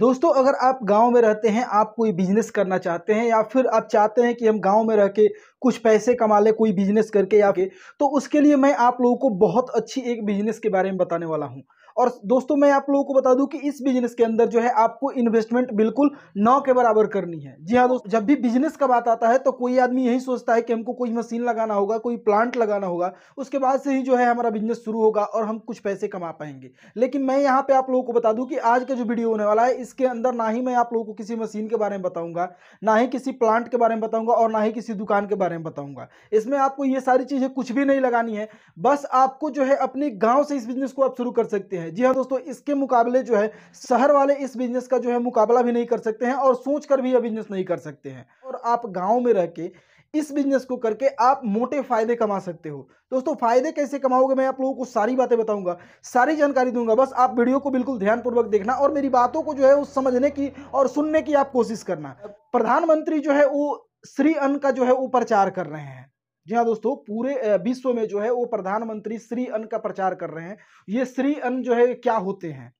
दोस्तों अगर आप गांव में रहते हैं आप कोई बिजनेस करना चाहते हैं या फिर आप चाहते हैं कि हम गांव में रह के कुछ पैसे कमा लें कोई बिजनेस करके या के तो उसके लिए मैं आप लोगों को बहुत अच्छी एक बिजनेस के बारे में बताने वाला हूँ और दोस्तों मैं आप लोगों को बता दूं कि इस बिजनेस के अंदर जो है आपको इन्वेस्टमेंट बिल्कुल नौ के बराबर करनी है जी हाँ दोस्तों जब भी बिजनेस का बात आता है तो कोई आदमी यही सोचता है कि हमको कोई मशीन लगाना होगा कोई प्लांट लगाना होगा उसके बाद से ही जो है हमारा बिजनेस शुरू होगा और हम कुछ पैसे कमा पाएंगे लेकिन मैं यहाँ पे आप लोगों को बता दूँ कि आज का जो वीडियो होने वाला है इसके अंदर ना ही मैं आप लोगों को किसी मशीन के बारे में बताऊँगा ना ही किसी प्लांट के बारे में बताऊँगा और ना ही किसी दुकान के बारे में बताऊँगा इसमें आपको ये सारी चीज़ें कुछ भी नहीं लगानी है बस आपको जो है अपने गाँव से इस बिजनेस को आप शुरू कर सकते हैं हैं जी हाँ दोस्तों इसके मुकाबले जो है शहर वाले इस बिजनेस का जो है मुकाबला भी नहीं कर सकते हैं और सोच कर भी यह बिजनेस नहीं कर सकते हैं और आप गाँव में रह के इस बिजनेस को करके आप मोटे फायदे कमा सकते हो दोस्तों फायदे कैसे कमाओगे मैं आप लोगों को सारी बातें बताऊंगा सारी जानकारी दूंगा बस आप वीडियो को बिल्कुल ध्यानपूर्वक देखना और मेरी बातों को जो है वो समझने की और सुनने की आप कोशिश करना प्रधानमंत्री जो है वो श्री अन्न का जो है वो प्रचार कर रहे हैं जी हाँ दोस्तों पूरे विश्व में जो है वो प्रधानमंत्री श्री अन्न का प्रचार कर रहे हैं ये श्री अन्न जो है क्या होते हैं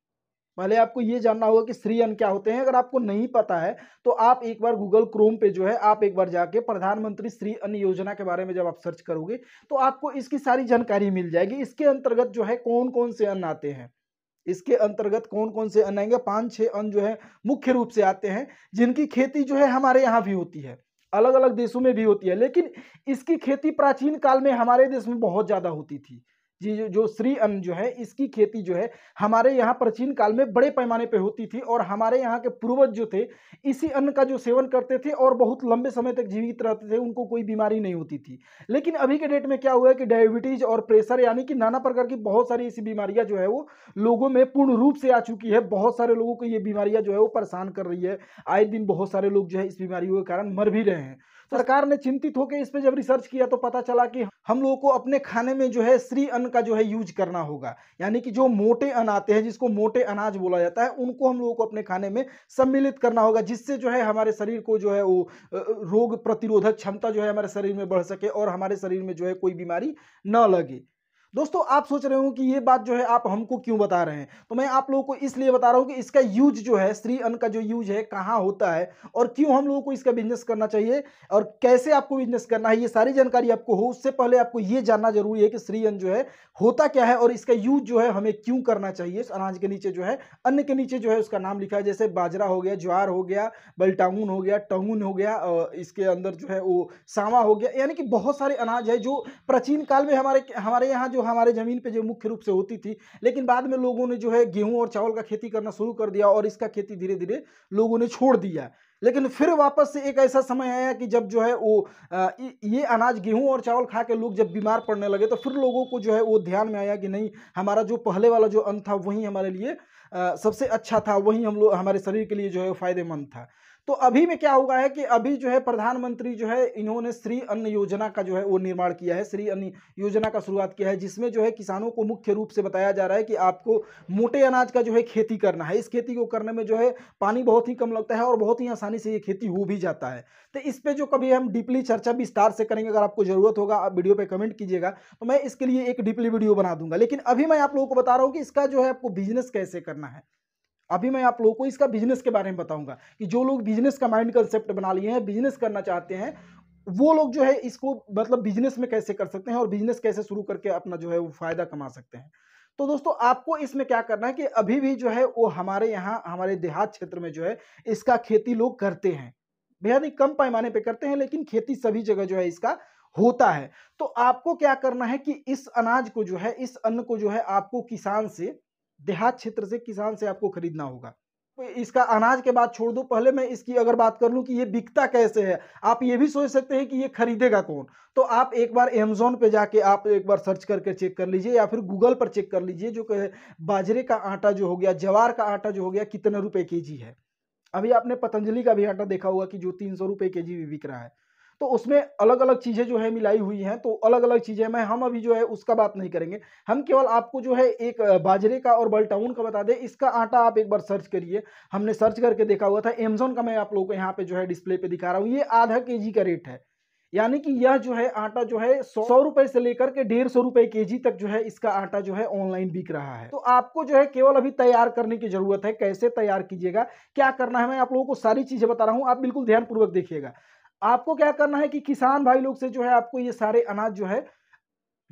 पहले आपको ये जानना होगा कि श्री अन्न क्या होते हैं अगर आपको नहीं पता है तो आप एक बार गूगल क्रोम पे जो है आप एक बार जाके प्रधानमंत्री श्री अन्न योजना के बारे में जब आप सर्च करोगे तो आपको इसकी सारी जानकारी मिल जाएगी इसके अंतर्गत जो है कौन कौन से अन्न आते हैं इसके अंतर्गत कौन कौन से अन्न आएंगे पाँच छः अन्न जो है मुख्य रूप से आते हैं जिनकी खेती जो है हमारे यहाँ भी होती है अलग अलग देशों में भी होती है लेकिन इसकी खेती प्राचीन काल में हमारे देश में बहुत ज़्यादा होती थी जी जो जो श्री अन्न जो है इसकी खेती जो है हमारे यहाँ प्राचीन काल में बड़े पैमाने पे होती थी और हमारे यहाँ के पूर्वज जो थे इसी अन्न का जो सेवन करते थे और बहुत लंबे समय तक जीवित रहते थे उनको कोई बीमारी नहीं होती थी लेकिन अभी के डेट में क्या हुआ है कि डायबिटीज और प्रेशर यानी कि नाना प्रकार की बहुत सारी ऐसी बीमारियाँ जो है वो लोगों में पूर्ण रूप से आ चुकी है बहुत सारे लोगों को ये बीमारियाँ जो है वो परेशान कर रही है आए दिन बहुत सारे लोग जो है इस बीमारियों के कारण मर भी रहे हैं सरकार ने चिंतित होकर इस पर जब रिसर्च किया तो पता चला कि हम लोगों को अपने खाने में जो है श्री अन्न का जो है यूज करना होगा यानी कि जो मोटे अन्न आते हैं जिसको मोटे अनाज बोला जाता है उनको हम लोगों को अपने खाने में सम्मिलित करना होगा जिससे जो है हमारे शरीर को जो है वो रोग प्रतिरोधक क्षमता जो है हमारे शरीर में बढ़ सके और हमारे शरीर में जो है कोई बीमारी न लगे दोस्तों आप सोच रहे हो कि ये बात जो है आप हमको क्यों बता रहे हैं तो मैं आप लोगों को इसलिए बता रहा हूँ कि इसका यूज जो है श्री अन्न का जो यूज है कहाँ होता है और क्यों हम लोगों को इसका बिजनेस करना चाहिए और कैसे आपको बिजनेस करना है ये सारी जानकारी आपको हो उससे पहले आपको ये जानना जरूरी है कि श्री अन्न जो है होता क्या है और इसका यूज जो है हमें क्यों करना चाहिए अनाज के नीचे जो है अन्न के नीचे जो है उसका नाम लिखा है जैसे बाजरा हो गया ज्वार हो गया बलटांगून हो गया टंगून हो गया इसके अंदर जो है वो सावा हो गया यानी कि बहुत सारे अनाज है जो प्राचीन काल में हमारे हमारे यहाँ जो जो हमारे ज़मीन पे जो मुख्य रूप से होती थी लेकिन बाद में लोगों ने जो है गेहूं और चावल का खेती करना शुरू कर दिया और इसका खेती धीरे धीरे लोगों ने छोड़ दिया लेकिन फिर वापस से एक ऐसा समय आया कि जब जो है वो ये अनाज गेहूं और चावल खा के लोग जब बीमार पड़ने लगे तो फिर लोगों को जो है वो ध्यान में आया कि नहीं हमारा जो पहले वाला जो अन्न था वही हमारे लिए सबसे अच्छा था वही हम लोग हमारे शरीर के लिए जो है फायदेमंद था तो अभी में क्या हुआ है कि अभी जो है प्रधानमंत्री जो है इन्होंने श्री अन्न योजना का जो है वो निर्माण किया है श्री अन्न योजना का शुरुआत किया है जिसमें जो है किसानों को मुख्य रूप से बताया जा रहा है कि आपको मोटे अनाज का जो है खेती करना है इस खेती को करने में जो है पानी बहुत ही कम लगता है और बहुत ही आसानी से ये खेती हो भी जाता है तो इस पर जो कभी हम डीपली चर्चा विस्तार से करेंगे अगर आपको जरूरत होगा आप वीडियो पर कमेंट कीजिएगा तो मैं इसके लिए एक डीपली वीडियो बना दूंगा लेकिन अभी मैं आप लोगों को बता रहा हूँ कि इसका जो है आपको बिजनेस कैसे करना है अभी मैं आप लोगों को इसका बिजनेस के बारे में बताऊंगा कि जो लोग बिजनेस का माइंड कंसेप्ट बना लिए हैं बिजनेस करना चाहते हैं वो लोग जो है इसको मतलब बिजनेस में कैसे कर सकते हैं और बिजनेस कैसे शुरू करके अपना जो है वो फायदा कमा सकते हैं तो दोस्तों आपको इसमें क्या करना है कि अभी भी जो है वो हमारे यहाँ हमारे देहात क्षेत्र में जो है इसका खेती लोग करते हैं बेहद ही कम पैमाने पर करते हैं लेकिन खेती सभी जगह जो है इसका होता है तो आपको क्या करना है कि इस अनाज को जो है इस अन्न को जो है आपको किसान से देहात क्षेत्र से किसान से आपको खरीदना होगा तो इसका अनाज के बाद छोड़ दो पहले मैं इसकी अगर बात कर लूँ कि ये बिकता कैसे है आप ये भी सोच सकते हैं कि ये खरीदेगा कौन तो आप एक बार अमेजोन पे जाके आप एक बार सर्च करके चेक कर लीजिए या फिर गूगल पर चेक कर लीजिए जो कहे बाजरे का आटा जो हो गया जवार का आटा जो हो गया कितने रुपए के जी है अभी आपने पतंजलि का भी आटा देखा होगा कि जो तीन सौ रुपये के जी भी बिक रहा है तो उसमें अलग अलग चीज़ें जो है मिलाई हुई हैं तो अलग अलग चीज़ें मैं हम अभी जो है उसका बात नहीं करेंगे हम केवल आपको जो है एक बाजरे का और बल्टाउन का बता दें इसका आटा आप एक बार सर्च करिए हमने सर्च करके देखा हुआ था एमजोन का मैं आप लोगों को यहाँ पे जो है डिस्प्ले पे दिखा रहा हूँ ये आधा के का रेट है यानी कि यह जो है आटा जो है सौ सौ रुपए से लेकर के डेढ़ सौ रुपए के जी तक जो है इसका आटा जो है ऑनलाइन बिक रहा है तो आपको जो है केवल अभी तैयार करने की जरूरत है कैसे तैयार कीजिएगा क्या करना है मैं आप लोगों को सारी चीजें बता रहा हूँ आप बिल्कुल ध्यानपूर्वक देखिएगा आपको क्या करना है कि किसान भाई लोग से जो है आपको ये सारे अनाज जो है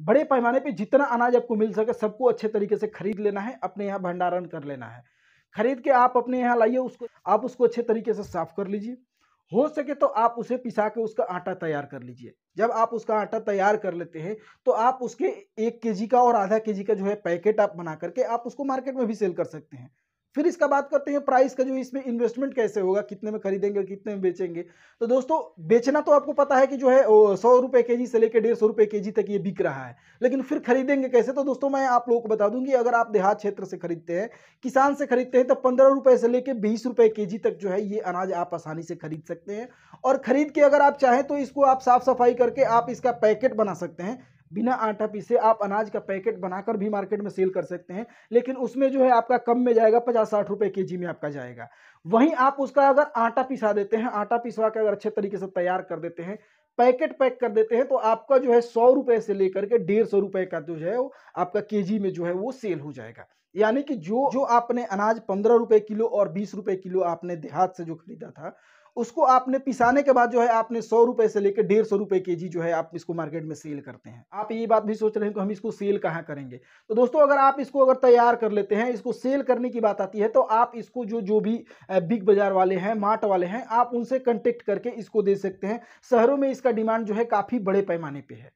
बड़े पैमाने पे जितना अनाज आपको मिल सके सबको अच्छे तरीके से खरीद लेना है अपने यहाँ भंडारण कर लेना है खरीद के आप अपने यहाँ लाइए उसको आप उसको अच्छे तरीके से साफ कर लीजिए हो सके तो आप उसे पिसा के उसका आटा तैयार कर लीजिए जब आप उसका आटा तैयार कर लेते हैं तो आप उसके एक केजी का और आधा केजी का जो है पैकेट आप बना करके आप उसको मार्केट में भी सेल कर सकते हैं फिर इसका बात करते हैं प्राइस का जो इसमें इन्वेस्टमेंट कैसे होगा कितने में खरीदेंगे कितने में बेचेंगे तो दोस्तों बेचना तो आपको पता है कि जो है सौ रुपये के जी से लेकर डेढ़ सौ रुपये के जी तक ये बिक रहा है लेकिन फिर खरीदेंगे कैसे तो दोस्तों मैं आप लोगों को बता दूंगी अगर आप देहात क्षेत्र से खरीदते हैं किसान से खरीदते हैं तो पंद्रह रुपए से लेकर बीस रुपये के जी तक जो है ये अनाज आप आसानी से खरीद सकते हैं और खरीद के अगर आप चाहें तो इसको आप साफ सफाई करके आप इसका पैकेट बना सकते हैं बिना आटा पीसे आप अनाज का पैकेट बनाकर भी मार्केट में सेल कर सकते हैं लेकिन उसमें जो है आपका कम में जाएगा पचास साठ रुपए के जी में आपका जाएगा वहीं आप उसका अगर आटा पिसा देते हैं आटा पिसवा के अगर अच्छे तरीके से तैयार कर देते हैं पैकेट पैक कर देते हैं तो आपका जो है सौ रुपए से लेकर के डेढ़ सौ रुपए का जो है वो आपका के में जो है वो सेल हो जाएगा यानी कि जो जो आपने अनाज पंद्रह रुपए किलो और बीस रुपए किलो आपने देहात से जो खरीदा था उसको आपने पिसाने के बाद जो है आपने सौ रुपए से लेकर डेढ़ सौ रुपए के जी जो है आप इसको मार्केट में सेल करते हैं आप ये बात भी सोच रहे हैं कि हम इसको सेल कहाँ करेंगे तो दोस्तों अगर आप इसको अगर तैयार कर लेते हैं इसको सेल करने की बात आती है तो आप इसको जो जो भी बिग बाजार वाले हैं मार्ट वाले हैं आप उनसे कंटेक्ट करके इसको दे सकते हैं शहरों में इसका डिमांड जो है काफ़ी बड़े पैमाने पर है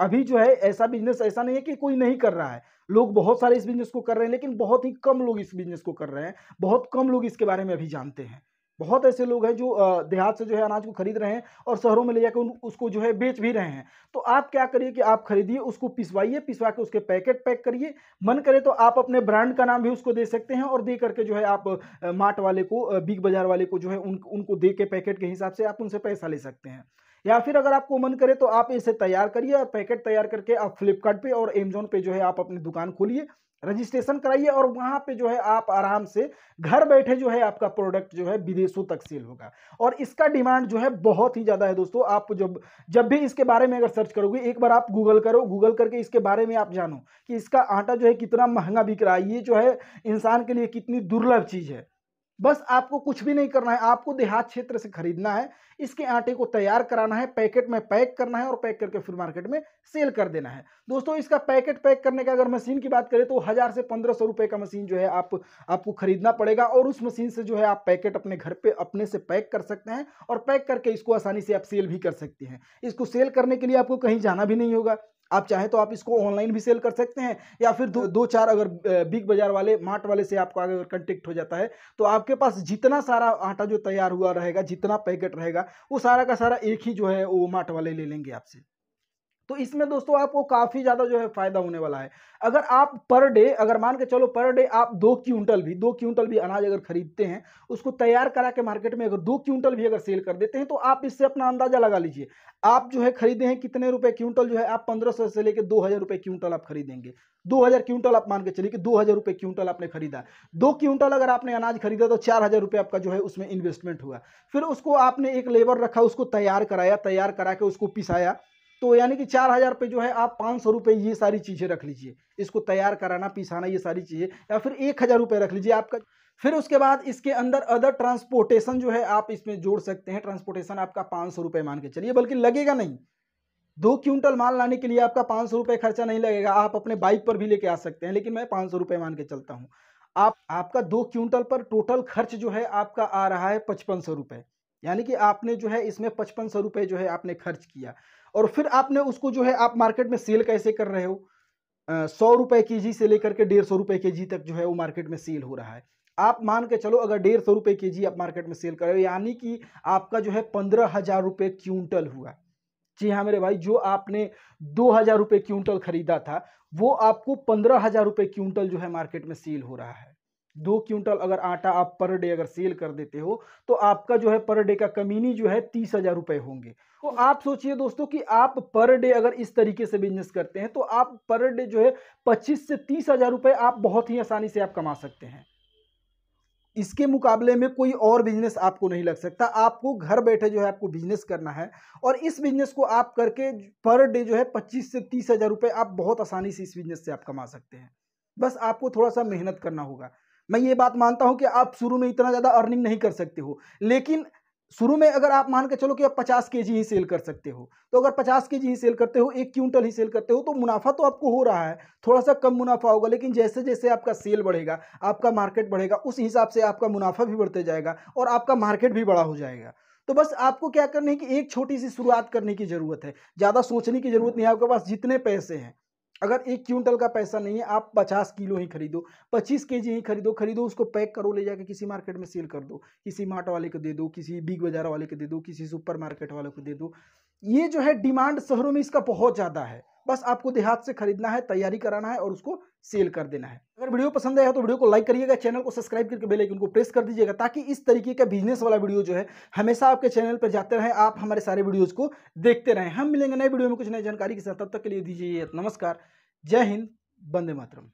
अभी जो है ऐसा बिजनेस ऐसा नहीं है कि कोई नहीं कर रहा है लोग बहुत सारे इस बिजनेस को कर रहे हैं लेकिन बहुत ही कम लोग इस बिजनेस को कर रहे हैं बहुत कम लोग इसके बारे में अभी जानते हैं बहुत ऐसे लोग हैं जो देहात से जो है अनाज को खरीद रहे हैं और शहरों में ले जाकर उसको जो है बेच भी रहे हैं तो आप क्या करिए कि आप खरीदिए उसको पिसवाइए पिसवा के उसके पैकेट पैक करिए मन करे तो आप अपने ब्रांड का नाम भी उसको दे सकते हैं और दे करके जो है आप मार्ट वाले को बिग बाजार वाले को जो है उन, उनको दे के पैकेट के हिसाब से आप उनसे पैसा ले सकते हैं या फिर अगर आपको मन करे तो आप इसे तैयार करिए और पैकेट तैयार करके आप फ्लिपकार्ट पे और अमेजोन पे जो है आप अपनी दुकान खोलिए रजिस्ट्रेशन कराइए और वहाँ पे जो है आप आराम से घर बैठे जो है आपका प्रोडक्ट जो है विदेशों तक सेल होगा और इसका डिमांड जो है बहुत ही ज़्यादा है दोस्तों आप जब जब भी इसके बारे में अगर सर्च करोगे एक बार आप गूगल करो गूगल करके इसके बारे में आप जानो कि इसका आटा जो है कितना महंगा बिक रहा है ये जो है इंसान के लिए कितनी दुर्लभ चीज़ है बस आपको कुछ भी नहीं करना है आपको देहात क्षेत्र से खरीदना है इसके आटे को तैयार कराना है पैकेट में पैक करना है और पैक करके फिर मार्केट में सेल कर देना है दोस्तों इसका पैकेट पैक करने का अगर मशीन की बात करें तो हज़ार से पंद्रह सौ रुपये का मशीन जो है आप आपको खरीदना पड़ेगा और उस मशीन से जो है आप पैकेट अपने घर पर अपने से पैक कर सकते हैं और पैक करके इसको आसानी से आप सेल भी कर सकते हैं इसको सेल करने के लिए आपको कहीं जाना भी नहीं होगा आप चाहे तो आप इसको ऑनलाइन भी सेल कर सकते हैं या फिर दो दो चार अगर बिग बाजार वाले मार्ट वाले से आपका अगर कंटेक्ट हो जाता है तो आपके पास जितना सारा आटा जो तैयार हुआ रहेगा जितना पैकेट रहेगा वो सारा का सारा एक ही जो है वो मार्ट वाले ले लेंगे आपसे तो इसमें दोस्तों आपको काफ़ी ज़्यादा जो है फायदा होने वाला है अगर आप पर डे अगर मान के चलो पर डे आप दो क्विंटल भी दो क्विंटल भी अनाज अगर खरीदते हैं उसको तैयार करा के मार्केट में अगर दो क्विंटल भी अगर सेल कर देते हैं तो आप इससे अपना अंदाजा लगा लीजिए आप जो है खरीदे हैं कितने रुपए क्विंटल जो है आप पंद्रह सौ से लेकर दो हज़ार रुपये क्विंटल आप खरीदेंगे दो हज़ार क्विंटल आप मान के चलिए कि दो हज़ार रुपये क्विंटल आपने खरीदा दो क्विंटल अगर आपने अनाज खरीदा तो चार हज़ार रुपये आपका जो है उसमें इन्वेस्टमेंट हुआ फिर उसको आपने एक लेबर रखा उसको तैयार कराया तैयार करा के उसको पिसाया तो यानी कि चार हज़ार पे जो है आप पाँच सौ रुपये ये सारी चीज़ें रख लीजिए इसको तैयार कराना पिसाना ये सारी चीज़ें या फिर एक हज़ार रुपये रख लीजिए आपका फिर उसके बाद इसके अंदर अदर ट्रांसपोर्टेशन जो है आप इसमें जोड़ सकते हैं ट्रांसपोर्टेशन आपका पाँच सौ रुपये मान के चलिए बल्कि लगेगा नहीं दो क्विंटल माल लाने के लिए आपका पाँच सौ रुपये खर्चा नहीं लगेगा आप अपने बाइक पर भी लेके आ सकते हैं लेकिन मैं पाँच सौ रुपये मान के चलता हूँ आप आपका दो क्विंटल पर टोटल खर्च जो है आपका आ रहा है पचपन सौ रुपये यानी कि आपने जो है इसमें पचपन सौ रुपये जो है आपने खर्च किया और फिर आपने उसको जो है आप मार्केट में सेल कैसे कर रहे हो सौ रुपए के जी से लेकर के डेढ़ सौ रुपए के जी तक जो है वो मार्केट में सेल हो रहा है आप मान के चलो अगर डेढ़ सौ रुपए के जी आप मार्केट में सेल कर रहे हो यानी कि आपका जो है पंद्रह हज़ार रुपये क्विंटल हुआ जी हाँ मेरे भाई जो आपने दो हज़ार रुपये क्विंटल खरीदा था वो आपको पंद्रह हज़ार रुपये क्विंटल जो है मार्केट में सेल हो रहा है दो क्विंटल अगर आटा आप पर डे अगर सेल कर देते हो तो आपका जो है पर डे का कमीनी जो है तीस हज़ार रुपए होंगे तो आप सोचिए दोस्तों कि आप पर डे अगर इस तरीके से बिजनेस करते हैं तो आप पर डे जो है पच्चीस से तीस हज़ार रुपए आप बहुत ही आसानी से आप कमा सकते हैं इसके मुकाबले में कोई और बिजनेस आपको नहीं लग सकता आपको घर बैठे जो है आपको बिजनेस करना है और इस बिजनेस को आप करके पर डे जो है पच्चीस से तीस हज़ार रुपए आप बहुत आसानी से इस बिजनेस से आप कमा सकते हैं बस आपको थोड़ा सा मेहनत करना होगा मैं ये बात मानता हूँ कि आप शुरू में इतना ज़्यादा अर्निंग नहीं कर सकते हो लेकिन शुरू में अगर आप मान के चलो कि आप पचास के ही सेल कर सकते हो तो अगर पचास के ही सेल करते हो एक क्विंटल ही सेल करते हो तो मुनाफा तो आपको हो रहा है थोड़ा सा कम मुनाफा होगा लेकिन जैसे जैसे आपका सेल बढ़ेगा आपका मार्केट बढ़ेगा उस हिसाब से आपका मुनाफा भी बढ़ते जाएगा और आपका मार्केट भी बड़ा हो जाएगा तो बस आपको क्या करने की एक छोटी सी शुरुआत करने की ज़रूरत है ज़्यादा सोचने की ज़रूरत नहीं है आपके पास जितने पैसे हैं अगर एक क्विंटल का पैसा नहीं है आप पचास किलो ही खरीदो पच्चीस के जी ही खरीदो खरीदो उसको पैक करो ले जाके किसी मार्केट में सेल कर दो किसी मार्ट वाले को दे दो किसी बिग बाजार वाले को दे दो किसी सुपर मार्केट वाले को दे दो ये जो है डिमांड शहरों में इसका बहुत ज़्यादा है बस आपको देहात से खरीदना है तैयारी कराना है और उसको सेल कर देना है अगर वीडियो पसंद आया तो वीडियो को लाइक करिएगा चैनल को सब्सक्राइब करके बेल आइकन को प्रेस कर दीजिएगा ताकि इस तरीके का बिजनेस वाला वीडियो जो है हमेशा आपके चैनल पर जाते रहे आप हमारे सारे वीडियोज़ को देखते रहें हम मिलेंगे नए वीडियो में कुछ नई जानकारी के साथ तब तक के लिए दीजिए नमस्कार जय हिंद बंदे मातरम